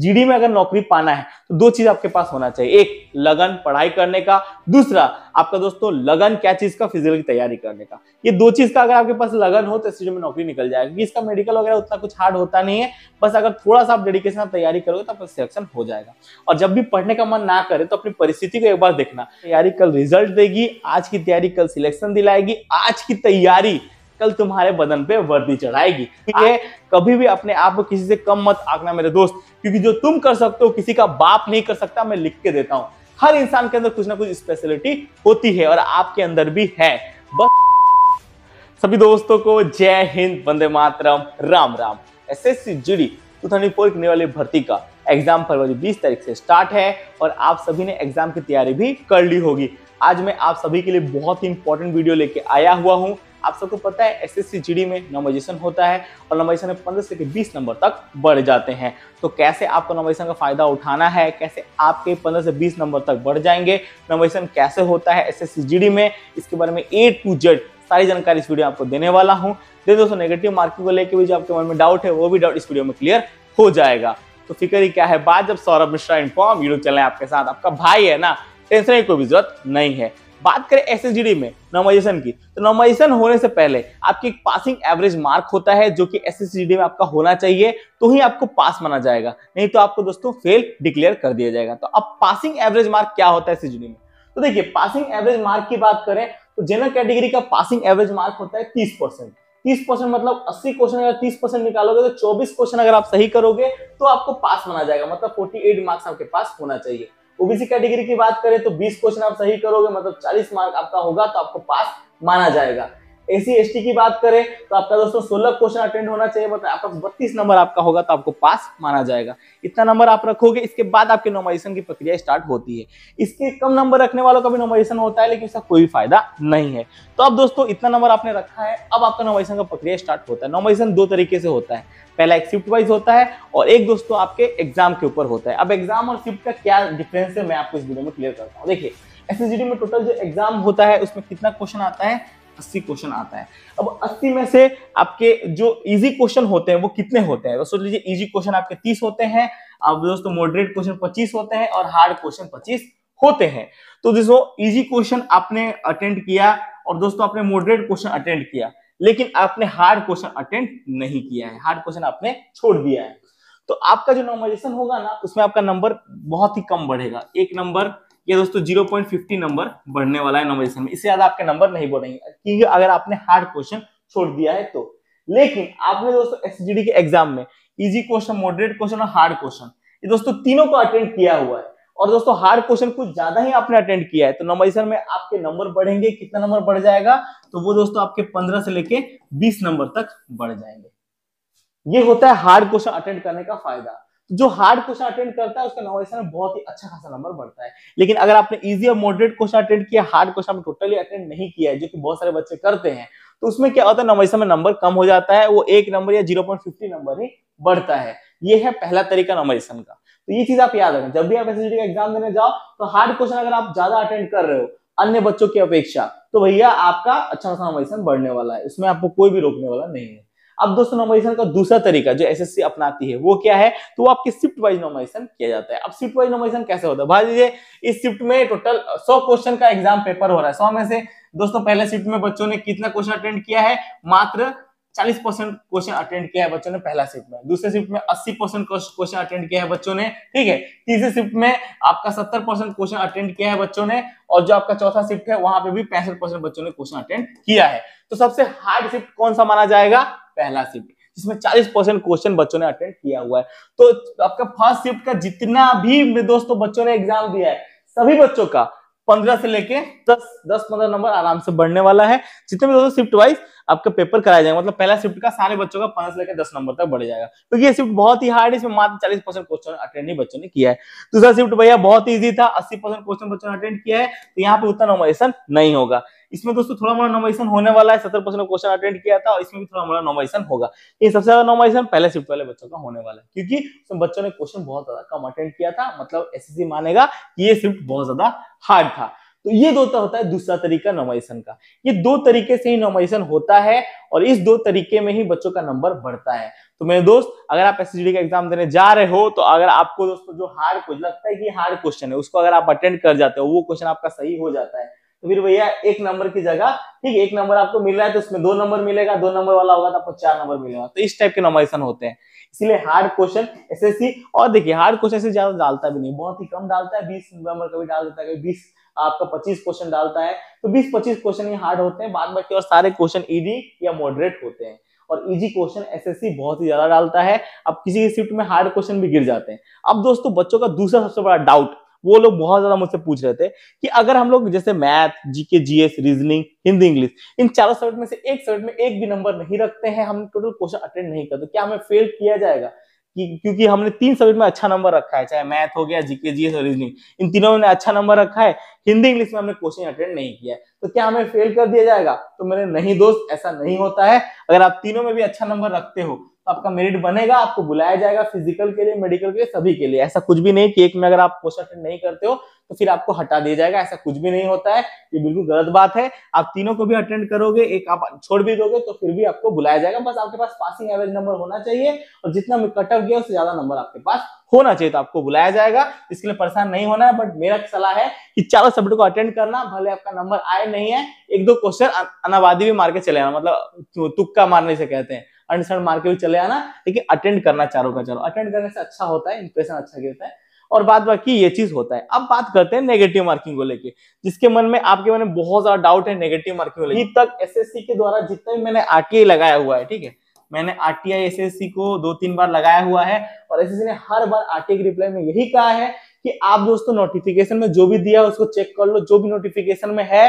GD में अगर नौकरी पाना है तो दो चीज आपके पास होना चाहिए एक लगन पढ़ाई करने का दूसरा आपका दोस्तों लगन क्या चीज का फिजिकल की तैयारी करने का ये दो चीज का अगर आपके पास लगन हो तो इस में नौकरी निकल जाएगी क्योंकि इसका मेडिकल वगैरह उतना कुछ हार्ड होता नहीं है बस अगर थोड़ा सा आप डेडिकेशन आप तैयारी करोगे तो आपका सिलेक्शन हो जाएगा और जब भी पढ़ने का मन ना करे तो अपनी परिस्थिति को एक बार देखना तैयारी कल रिजल्ट देगी आज की तैयारी कल सिलेक्शन दिलाएगी आज की तैयारी कल तुम्हारे बदन पे वर्दी चढ़ाएगी ठीक है कभी भी अपने आप को किसी से कम मत आंकना मेरे दोस्त क्योंकि जो तुम कर सकते हो किसी का बाप नहीं कर सकता मैं लिख के देता हूँ हर इंसान के अंदर कुछ ना कुछ स्पेशलिटी होती है और आपके अंदर भी है बस सभी दोस्तों को जय हिंद वंदे मातरम Ram Ram S S C जुड़ी टू थर्टी फोर की वाली भर्ती का एग्जाम फरवरी बीस तारीख से स्टार्ट है और आप सभी ने एग्जाम की तैयारी भी कर ली होगी आज मैं आप सभी के लिए बहुत ही इंपॉर्टेंट वीडियो लेके आया हुआ हूँ आप सबको पता है एसएससी जीडी में नॉमिनेशन होता है और नॉमिनेशन में पंद्रह से बीस नंबर तक बढ़ जाते हैं तो कैसे आपको नॉमिनेशन का फायदा उठाना है कैसे आपके पंद्रह से बीस नंबर तक बढ़ जाएंगे नॉमिनेशन कैसे होता है एस एस में इसके बारे में ए टू जेड सारी जानकारी इस वीडियो में आपको देने वाला हूँ दे दोस्तों नेगेटिव मार्किंग को लेकर भी जो आपके मन में डाउट है वो भी डाउट इस वीडियो में क्लियर हो जाएगा तो फिक्र ही क्या है बात जब Saurabh Mishra inform YouTube channel आपके साथ आपका भाई है ना टेंशन की कोई जरूरत नहीं है बात करें एस एस में नॉर्मलाइजेशन की तो नॉर्मलाइजेशन होने से पहले आपकी एक पासिंग एवरेज मार्क होता है जो कि एस एस में आपका होना चाहिए तो ही आपको पास माना जाएगा नहीं तो आपको दोस्तों फेल डिक्लेयर कर दिया जाएगा तो अब पासिंग एवरेज मार्क क्या होता है एस में तो देखिए पासिंग एवरेज मार्क की बात करें तो जनरल कैटेगरी का पासिंग एवरेज मार्क होता है तीस परसेंट तीस परसेंट मतलब अस्सी क्वेश्चन अगर तीस परसेंट निकालोगे तो चौबीस क्वेश्चन अगर आप सही करोगे तो आपको पास माना जाएगा मतलब फोर्टी एट मार्क्स आपके पास होना चाहिए ओबीसी कैटेगरी की बात करें तो बीस क्वेश्चन आप सही करोगे मतलब चालीस मार्क आपका होगा तो आपको पास माना जाएगा एसी एसटी की बात करें तो आपका दोस्तों सोलह क्वेश्चन अटेंड होना चाहिए मतलब आपका बत्तीस नंबर आपका होगा तो आपको पास माना जाएगा इतना नंबर आप रखोगे इसके बाद आपके नोमिनेशन की प्रक्रिया स्टार्ट होती है इसके कम नंबर रखने वालों का भी नोमिनेशन होता है लेकिन इसका कोई फायदा नहीं है तो अब दोस्तों इतना नंबर आपने रखा है अब आपका नॉर्मलाइजेशन का प्रक्रिया स्टार्ट होता है नॉमिनेशन दो तरीके से होता है पहला एक शिफ्ट वाइज होता है और एक दोस्तों आपके एग्जाम के ऊपर होता है अब एग्जाम और शिफ्ट का क्या डिफरेंस है मैं आपको इस वीडियो में क्लियर करता हूँ देखिए एस में टोटल जो एग्जाम होता है उसमें कितना क्वेश्चन आता है अस्सी क्वेश्चन आता है अब अस्सी में से आपके जो इजी क्वेश्चन होते हैं वो कितने होते हैं तो सोच लीजिए इजी क्वेश्चन आपके तीस होते हैं अब दोस्तों मॉडरेट क्वेश्चन पच्चीस होते हैं और हार्ड क्वेश्चन पच्चीस होते हैं तो दोस्तों इजी क्वेश्चन आपने अटेंड किया और दोस्तों आपने मॉडरेट क्वेश्चन अटेंड किया लेकिन आपने हार्ड क्वेश्चन अटेंड नहीं किया है हार्ड क्वेश्चन आपने छोड़ दिया है तो आपका जो नॉर्मलाइजेशन होगा ना उसमें आपका नंबर बहुत ही कम बढ़ेगा एक नंबर ये दोस्तों 0.50 नंबर बढ़ने वाला है नॉमिनेशन में इससे ज्यादा आपके नंबर नहीं बढ़ेंगे क्योंकि अगर आपने हार्ड क्वेश्चन छोड़ दिया है तो लेकिन आपने दोस्तों एस के एग्जाम में इजी क्वेश्चन मॉडरेट क्वेश्चन और हार्ड क्वेश्चन ये दोस्तों तीनों को अटेंड किया हुआ है और दोस्तों हार्ड क्वेश्चन कुछ ज्यादा ही आपने अटेंड किया है तो नॉमिनेशन में आपके नंबर बढ़ेंगे कितना नंबर बढ़ जाएगा तो वो दोस्तों आपके पंद्रह से लेके बीस नंबर तक बढ़ जाएंगे ये होता है हार्ड क्वेश्चन अटेंड करने का फायदा जो हार्ड क्वेश्चन अटेंड करता है उसका नॉवेशन में बहुत ही अच्छा खासा नंबर बढ़ता है लेकिन अगर आपने इजी और मॉडरेट क्वेश्चन अटेंड किया हार्ड क्वेश्चन टोटली अटेंड नहीं किया है जो कि बहुत सारे बच्चे करते हैं तो उसमें क्या होता है नॉवेशन में नंबर कम हो जाता है वो एक नंबर या जीरो नंबर ही बढ़ता है ये है पहला तरीका नॉवेशन का तो ये चीज आप याद रखें जब भी आप एस का एग्जाम देने जाओ तो हार्ड क्वेश्चन अगर आप ज्यादा अटेंड कर रहे हो अन्य बच्चों की अपेक्षा तो भैया आपका अच्छा खासा नॉवेशन बढ़ने वाला है इसमें आपको कोई भी रोकने वाला नहीं है अब दोस्तों नॉर्मलाइजेशन का दूसरा तरीका जो एसएससी अपनाती है वो क्या है तो वो आपकी शिफ्ट वाइज नॉर्मलाइजेशन किया जाता है अब शिफ्ट वाइज नॉर्मलाइजेशन कैसे होता है भाई लीजिए इस शिफ्ट में टोटल सौ क्वेश्चन का एग्जाम पेपर हो रहा है सौ में से दोस्तों पहले शिफ्ट में बच्चों ने कितना क्वेश्चन अटेंड किया है मात्र चालीस परसेंट क्वेश्चन अटेंड किया है बच्चों ने पहला शिफ्ट में दूसरे शिफ्ट में अस्सी परसेंट क्वेश्चन अटेंड किया है बच्चों ने ठीक है तीसरे शिफ्ट में आपका सत्तर परसेंट क्वेश्चन अटेंड किया है बच्चों ने और जो आपका चौथा शिफ्ट है वहां पे भी पैंसठ परसेंट बच्चों ने क्वेश्चन अटेंड किया है तो सबसे हार्ड शिफ्ट कौन सा माना जाएगा पहला शिफ्ट जिसमें चालीस परसेंट क्वेश्चन बच्चों ने अटेंड किया हुआ है तो आपका फर्स्ट शिफ्ट का जितना भी दोस्तों बच्चों ने एग्जाम दिया है सभी बच्चों का पंद्रह से लेके दस दस पंद्रह नंबर आराम से बढ़ने वाला है जितने भी दोस्तों शिफ्ट वाइज आपका पेपर कराया जाएगा मतलब पहला शिफ्ट का सारे बच्चों का पांच से लेकर दस नंबर तक बढ़ जाएगा क्योंकि तो ये शिफ्ट बहुत ही हार्ड इसमें मात्र चालीस परसेंट क्वेश्चन अटेंड ही बच्चों ने किया है दूसरा शिफ्ट भैया बहुत ईजी था अस्सी परसेंट क्वेश्चन बच्चों ने अटेंड किया है तो यहाँ पे उतना नॉमिनेशन नहीं होगा इसमें दोस्तों थोड़ा मोड़ा नॉमिनेशन होने वाला है सत्तर परसेंट क्वेश्चन अटेंड किया था और इसमें भी थोड़ा मोड़ा नॉमिनेशन होगा ये सबसे ज्यादा नॉमिनेशन पहले शिफ्ट वाले बच्चों का होने वाला है क्योंकि उसमें बच्चों ने क्वेश्चन बहुत ज्यादा कम अटेंड किया था मतलब एस मानेगा कि ये शिफ्ट बहुत ज्यादा हार्ड था तो ये दो होता है दूसरा तरीका नॉमिनेशन का ये दो तरीके से ही नॉमिनेशन होता है और इस दो तरीके में ही बच्चों का नंबर बढ़ता है तो मेरे दोस्त अगर आप एस का एग्जाम देने जा रहे हो तो अगर आपको दोस्तों जो हार्ड क्वेश्चन लगता है कि हार्ड क्वेश्चन है उसको अगर आप अटेंड कर जाते हो वो क्वेश्चन आपका सही हो जाता है तो फिर भैया एक नंबर की जगह ठीक है एक नंबर आपको मिल रहा है तो उसमें दो नंबर मिलेगा दो नंबर वाला होगा तो आपको चार नंबर मिलेगा तो इस टाइप के नॉमिनेशन होते हैं इसलिए हार्ड क्वेश्चन एसएससी और देखिए हार्ड क्वेश्चन से ज्यादा डालता भी नहीं बहुत ही कम डालता है बीस नंबर कभी डाल देता है कभी बीस आपका पच्चीस क्वेश्चन डालता है तो बीस पच्चीस क्वेश्चन ही हार्ड होते हैं बाद बाकी और सारे क्वेश्चन ईडी या मॉडरेट होते हैं और इजी क्वेश्चन एसएससी बहुत ही ज्यादा डालता है अब किसी के शिफ्ट में हार्ड क्वेश्चन भी गिर जाते हैं अब दोस्तों बच्चों का दूसरा सबसे बड़ा डाउट वो लोग बहुत ज्यादा मुझसे पूछ रहे थे कि अगर हम लोग जैसे math GK GS reasoning Hindi English इन चारों सब्जेक्ट में से एक सब्जेक्ट में एक भी नंबर नहीं रखते हैं हम टोटल क्वेश्चन अटेंड नहीं करते क्या हमें फेल किया जाएगा कि क्योंकि हमने तीन सब्जेक्ट में अच्छा नंबर रखा है चाहे मैथ हो गया जीके जीएस और रीजनिंग इन तीनों में अच्छा नंबर रखा है हिंदी इंग्लिश में हमने क्वेश्चन अटेंड नहीं किया है तो क्या हमें फेल कर दिया जाएगा तो मेरे नहीं दोस्त ऐसा नहीं होता है अगर आप तीनों में भी अच्छा नंबर रखते हो तो आपका मेरिट बनेगा आपको बुलाया जाएगा फिजिकल के लिए मेडिकल के लिए सभी के लिए ऐसा कुछ भी नहीं कि एक में अगर आप पोस्ट अटेंड नहीं करते हो तो फिर आपको हटा दिया जाएगा ऐसा कुछ भी नहीं होता है ये बिल्कुल गलत बात है आप तीनों को भी अटेंड करोगे एक आप छोड़ भी दोगे तो फिर भी आपको बुलाया जाएगा बस आपके पास पासिंग एवरेज नंबर होना चाहिए और जितना कट ऑफ गया उससे ज्यादा नंबर आपके पास होना चाहिए तो आपको बुलाया जाएगा इसके लिए परेशान नहीं होना है बट मेरा सलाह है कि चारों सब्जेक्ट को अटेंड करना भले आपका नंबर आए नहीं है एक दो क्वेश्चन अनावादी भी मार के चले मतलब तुक्का मारने से कहते हैं अंडरस्टैंड मार के भी चले आना लेकिन अटेंड करना चारों का चारों अटेंड करने से अच्छा होता है इंप्रेशन अच्छा गिरता है और बात बाकी ये चीज होता है अब बात करते हैं नेगेटिव मार्किंग को लेके जिसके मन में आपके मन में बहुत ज्यादा डाउट है नेगेटिव मार्किंग को अभी तक एसएससी के द्वारा जितना भी मैंने आरटीआई लगाया हुआ है ठीक है मैंने आरटीआई एसएससी को दो तीन बार लगाया हुआ है और एसएससी ने हर बार आरटीआई की रिप्लाई में यही कहा है कि आप दोस्तों नोटिफिकेशन में जो भी दिया उसको चेक कर लो जो भी नोटिफिकेशन में है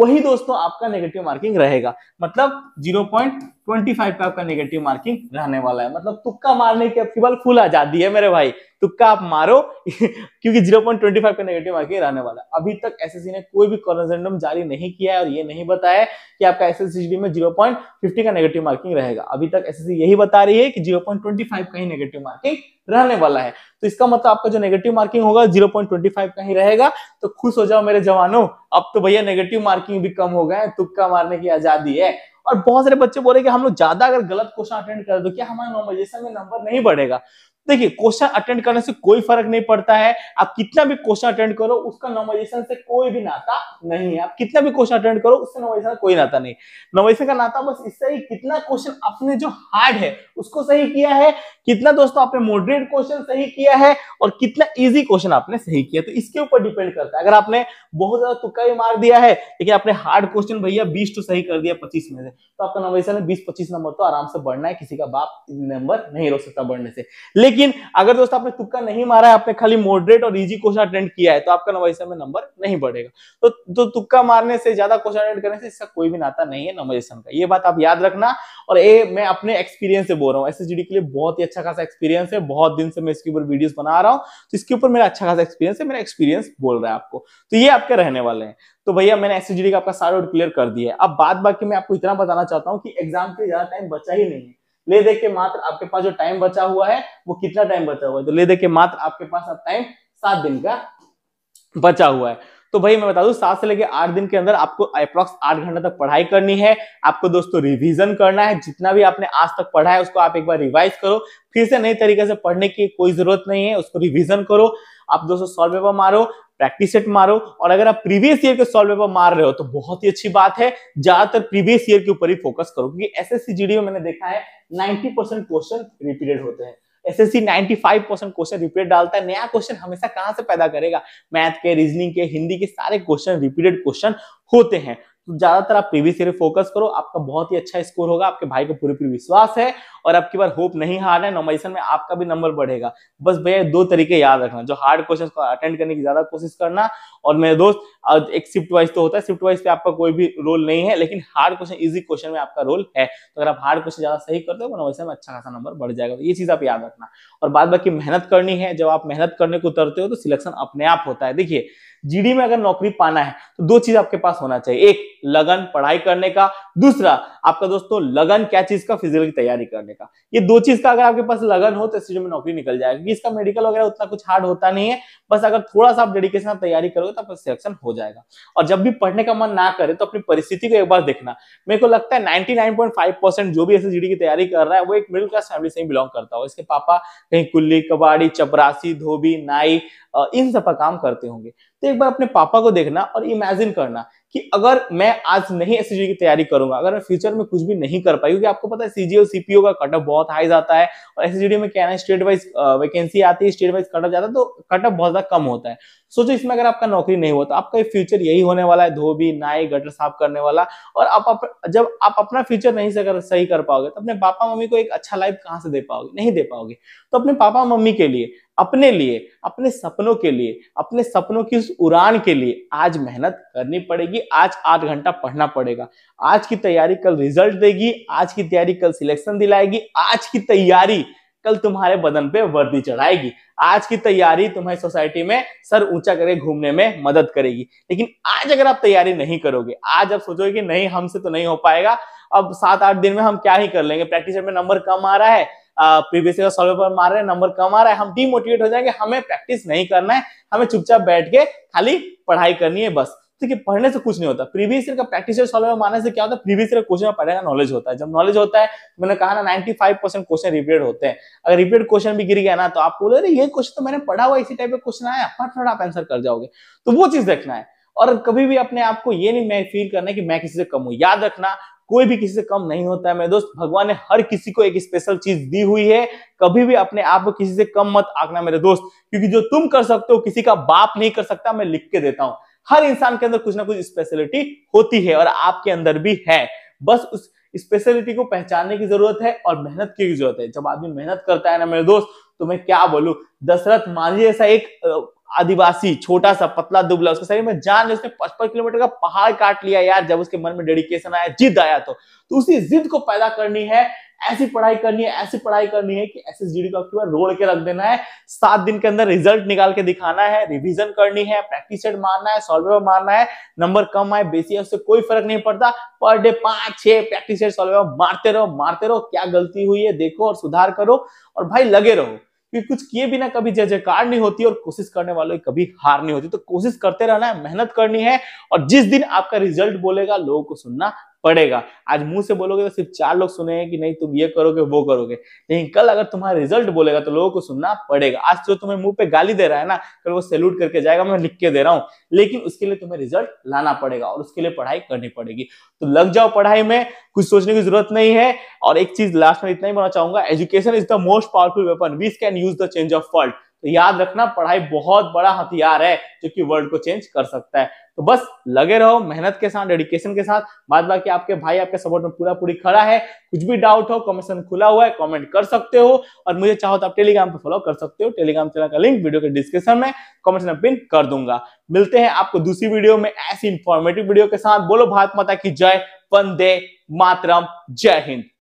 वही दोस्तों आपका नेगेटिव मार्किंग रहेगा मतलब 0.25 का आपका नेगेटिव मार्किंग रहने वाला है मतलब तुक्का मारने की आपकी बल फुल आजादी है मेरे भाई तुक्का आप मारो क्योंकि 0.25 का नेगेटिव आके रहने वाला अभी तक एसएससी ने कोई भी कॉन्सेंडम जारी नहीं किया है और ये नहीं बताया है कि आपका एसएससी में 0.50 का नेगेटिव मार्किंग रहेगा अभी तक एसएससी यही बता रही है कि 0.25 का ही नेगेटिव मार्किंग रहने वाला है तो इसका मतलब आपका जो नेगेटिव मार्किंग होगा 0.25 का ही रहेगा तो खुश हो जाओ मेरे जवानों अब तो भैया नेगेटिव मार्किंग भी कम हो गए हैं तुक्का मारने की आजादी है और बहुत सारे बच्चे बोले कि हम लोग ज्यादा अगर गलत क्वेश्चन अटेंड कर दो क्या हमारे नॉर्मलाइजेशन में नंबर नहीं बढ़ेगा देखिए क्वेश्चन अटेंड करने से कोई फर्क नहीं पड़ता है आप कितना भी क्वेश्चन अटेंड करो उसका नॉमिनेशन से कोई भी नाता नहीं है आप कितना भी क्वेश्चन अटेंड करो उससे नॉमिनेशन का कोई नाता नहीं नॉमिनेशन का नाता बस इससे ही कितना क्वेश्चन आपने जो हार्ड है उसको सही किया है कितना दोस्तों आपने मॉडरेट क्वेश्चन सही किया है और कितना ईजी क्वेश्चन आपने सही किया तो इसके ऊपर डिपेंड करता है अगर आपने बहुत ज्यादा तुक्का ही मार दिया है लेकिन आपने हार्ड क्वेश्चन भैया बीस टू तो सही कर दिया पच्चीस में से तो आपका नॉमिनेशन बीस पच्चीस नंबर तो आराम से बढ़ना है किसी का बाप नंबर नहीं रोक सकता बढ़ने से लेकिन लेकिन अगर दोस्तों आपने तुक्का नहीं मारा है आपने खाली मॉडरेट और इजी क्वेश्चन अटेंड किया है तो आपका नवोजिशन में नंबर नहीं बढ़ेगा तो, तो तुक्का मारने से ज्यादा क्वेश्चन अटेंड करने से इसका कोई भी नाता नहीं है नवोजिशन का ये बात आप याद रखना और ये मैं अपने एक्सपीरियंस से बोल रहा हूँ एस के लिए बहुत ही अच्छा खासा एक्सपीरियंस है बहुत दिन से मैं इसके ऊपर वीडियो बना रहा हूँ तो इसके ऊपर मेरा अच्छा खासा एक्सपीरियंस है मेरा एक्सपीरियंस बोल रहा है आपको तो ये आपके रहने वाले हैं तो भैया मैंने एस का आपका सारा डाउट क्लियर कर दिया है अब बात बाकी मैं आपको इतना बताना चाहता हूँ कि एग्जाम के ज्यादा टाइम बचा ही नहीं है ले दे के मात्र आपके पास जो टाइम बचा हुआ है वो कितना टाइम बचा हुआ है तो ले दे के मात्र आपके पास अब टाइम सात दिन का बचा हुआ है तो भाई मैं बता दूं सात से लेके आठ दिन के अंदर आपको अप्रोक्स आठ घंटा तक पढ़ाई करनी है आपको दोस्तों रिवीजन करना है जितना भी आपने आज तक पढ़ा है उसको आप एक बार रिवाइज करो फिर से नई तरीके से पढ़ने की कोई जरूरत नहीं है उसको रिवीजन करो आप दोस्तों सॉल्व पेपर मारो प्रैक्टिस सेट मारो और अगर आप प्रीवियस ईयर के सॉल्व पेपर मार रहे हो तो बहुत ही अच्छी बात है ज्यादातर प्रीवियस ईयर के ऊपर ही फोकस करो क्योंकि एस एस में मैंने देखा है नाइन्टी परसेंट क्वेश्चन रिपीटेड होते हैं एसएससी 95 परसेंट क्वेश्चन रिपीटेड डालता है नया क्वेश्चन हमेशा कहां से पैदा करेगा मैथ के रीजनिंग के हिंदी के सारे क्वेश्चन रिपीटेड क्वेश्चन होते हैं तो ज्यादातर आप पीवीसी पे फोकस करो आपका बहुत ही अच्छा स्कोर होगा आपके भाई को पूरी पूरी विश्वास है और आपकी बार होप नहीं हार है नॉमिनेशन में आपका भी नंबर बढ़ेगा बस भैया दो तरीके याद रखना जो हार्ड क्वेश्चन को अटेंड करने की ज्यादा कोशिश करना और मेरे दोस्त एक शिफ्ट वाइज तो होता है शिफ्ट वाइज पे आपका कोई भी रोल नहीं है लेकिन हार्ड क्वेश्चन इजी क्वेश्चन में आपका रोल है तो अगर आप हार्ड क्वेश्चन ज्यादा सही करते हो नॉमिनेशन तो में अच्छा खासा नंबर बढ़ जाएगा तो ये चीज आप याद रखना और बाद बाकी मेहनत करनी है जब आप मेहनत करने को उतरते हो तो सिलेक्शन अपने आप होता है देखिए जीडी में अगर नौकरी पाना है तो दो चीज आपके पास होना चाहिए एक लगन पढ़ाई करने का दूसरा आपका दोस्तों लगन क्या चीज का फिजिकल की तैयारी करने का ये दो चीज का अगर आपके पास लगन हो तो इस में नौकरी निकल जाएगी इसका मेडिकल वगैरह उतना कुछ हार्ड होता नहीं है बस अगर थोड़ा सा आप डेडिकेशन तैयारी करोगे तो आपका सिलेक्शन हो जाएगा और जब भी पढ़ने का मन ना करे तो अपनी परिस्थिति को एक बार देखना मेरे को लगता है नाइनटी जो भी एस की तैयारी कर रहा है वो एक मिडिल क्लास फैमिली से ही बिलोंग करता हो इसके पापा कहीं कुल्ली कबाड़ी चपरासी धोबी नाई इन सब का काम करते होंगे तो एक बार अपने पापा को देखना और इमेजिन करना कि अगर मैं आज नहीं एस की तैयारी करूंगा अगर मैं फ्यूचर में कुछ भी नहीं कर पाई क्योंकि आपको पता है सीजीओ सीपीओ का कटअप बहुत हाई जाता है और एस में क्या है स्टेट वाइज वैकेंसी आती है स्टेट वाइज कटअप जाता है तो कटअप बहुत ज्यादा कम होता है सोचो इसमें अगर आपका नौकरी नहीं हुआ तो आपका फ्यूचर यही होने वाला है धोबी नाई गटर साफ करने वाला और आप, आप जब आप अपना फ्यूचर नहीं कर, सही कर पाओगे तो अपने पापा मम्मी को एक अच्छा लाइफ कहाँ से दे पाओगे नहीं दे पाओगे तो अपने पापा मम्मी के लिए अपने लिए अपने सपनों के लिए अपने सपनों की उस उड़ान के लिए आज मेहनत करनी पड़ेगी आज आठ घंटा पढ़ना पड़ेगा आज की तैयारी कल रिजल्ट देगी आज की तैयारी कल सिलेक्शन दिलाएगी आज की तैयारी कल तुम्हारे बदन पे वर्दी चढ़ाएगी आज की तैयारी तुम्हारी सोसाइटी में सर ऊंचा करके घूमने में मदद करेगी लेकिन आज अगर आप तैयारी नहीं करोगे आज आप सोचोगे कि नहीं हमसे तो नहीं हो पाएगा अब सात आठ दिन में हम क्या ही कर लेंगे प्रैक्टिस में नंबर कम आ रहा है प्रीवियस ईयर सॉल्व पेपर मार रहे हैं नंबर कम आ रहा है हम डिमोटिवेट हो जाएंगे हमें प्रैक्टिस नहीं करना है हमें चुपचाप बैठ के खाली पढ़ाई करनी है बस कि तो पढ़ने से कुछ नहीं होता प्रीवियस ईयर का प्रैक्टिस सॉल्व मारने से क्या होता है प्रीवियस ईयर क्वेश्चन में पढ़ने का नॉलेज होता है जब नॉलेज होता है तो मैंने कहा ना 95 परसेंट क्वेश्चन रिपीट होते हैं अगर रिपीट क्वेश्चन भी गिर गया ना तो आप बोले ये क्वेश्चन तो मैंने पढ़ा हुआ इसी टाइप का क्वेश्चन आया फटाफट आप आंसर कर जाओगे तो वो चीज देखना है और कभी भी अपने आप को ये नहीं मैं फील करना है कि मैं किसी से कम हूं याद रखना कोई भी किसी से कम नहीं होता है मेरे दोस्त भगवान ने हर किसी को एक स्पेशल चीज दी हुई है कभी भी अपने आप को किसी से कम मत आंकना मेरे दोस्त क्योंकि जो तुम कर सकते हो किसी का बाप नहीं कर सकता मैं लिख के देता हूं हर इंसान के अंदर कुछ ना कुछ स्पेशलिटी होती है और आपके अंदर भी है बस उस स्पेशलिटी को पहचानने की जरूरत है और मेहनत की जरूरत है जब आदमी मेहनत करता है ना मेरे दोस्त तो मैं क्या बोलू दशरथ मान मांझी ऐसा एक आदिवासी छोटा सा पतला दुबला उसके शरीर में जान उसने पचपन किलोमीटर का पहाड़ काट लिया यार जब उसके मन में डेडिकेशन आया जिद आया तो, तो उसी जिद को पैदा करनी है ऐसी पढ़ाई करनी है ऐसी पढ़ाई करनी है कि एस एस को आपकी बार रोल के रख देना है सात दिन के अंदर रिजल्ट निकाल के दिखाना है रिवीजन करनी है प्रैक्टिस सेट मारना है सॉल्वेबल मारना है नंबर कम आए बेसी है उससे कोई फर्क नहीं पड़ता पर डे पांच छह प्रैक्टिस सेट सॉल्वेबल मारते रहो मारते रहो क्या गलती हुई है देखो और सुधार करो और भाई लगे रहो कि कुछ किए बिना कभी जय जयकार नहीं होती और कोशिश करने वालों की कभी हार नहीं होती तो कोशिश करते रहना है मेहनत करनी है और जिस दिन आपका रिजल्ट बोलेगा लोगों को सुनना पड़ेगा आज मुंह से बोलोगे तो सिर्फ चार लोग सुने कि नहीं तुम ये करोगे वो करोगे लेकिन कल अगर तुम्हारा रिजल्ट बोलेगा तो लोगों को सुनना पड़ेगा आज जो तुम्हें मुंह पे गाली दे रहा है ना कल वो सैल्यूट करके जाएगा मैं लिख के दे रहा हूँ लेकिन उसके लिए तुम्हें रिजल्ट लाना पड़ेगा और उसके लिए पढ़ाई करनी पड़ेगी तो लग जाओ पढ़ाई में कुछ सोचने की जरूरत नहीं है और एक चीज लास्ट में इतना ही बोलना चाहूंगा education is the most powerful weapon we can use the change of world तो याद रखना पढ़ाई बहुत बड़ा हथियार है जो कि वर्ल्ड को चेंज कर सकता है तो बस लगे रहो मेहनत के साथ डेडिकेशन के साथ बाद बाकी आपके भाई आपके सपोर्ट में पूरा पूरी खड़ा है कुछ भी डाउट हो कमेशन खुला हुआ है कमेंट कर सकते हो और मुझे चाहो तो आप टेलीग्राम पर फॉलो कर सकते हो टेलीग्राम चैनल का लिंक वीडियो के डिस्क्रिप्शन में कमेंट में पिन कर दूंगा मिलते हैं आपको दूसरी वीडियो में ऐसी इंफॉर्मेटिव वीडियो के साथ बोलो भारत माता की जय वंदे मातरम जय हिंद